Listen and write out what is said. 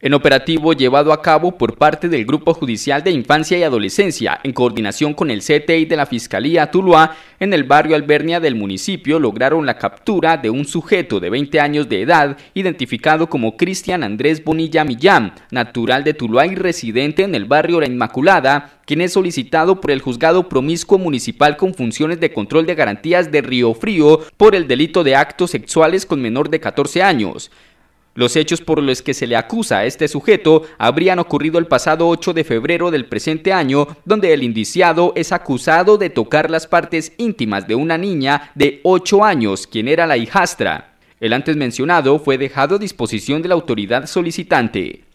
en operativo llevado a cabo por parte del Grupo Judicial de Infancia y Adolescencia, en coordinación con el CTI de la Fiscalía Tuluá, en el barrio Albernia del municipio, lograron la captura de un sujeto de 20 años de edad, identificado como Cristian Andrés Bonilla Millán, natural de Tuluá y residente en el barrio La Inmaculada, quien es solicitado por el juzgado promiscuo municipal con funciones de control de garantías de Río Frío por el delito de actos sexuales con menor de 14 años. Los hechos por los que se le acusa a este sujeto habrían ocurrido el pasado 8 de febrero del presente año, donde el indiciado es acusado de tocar las partes íntimas de una niña de 8 años, quien era la hijastra. El antes mencionado fue dejado a disposición de la autoridad solicitante.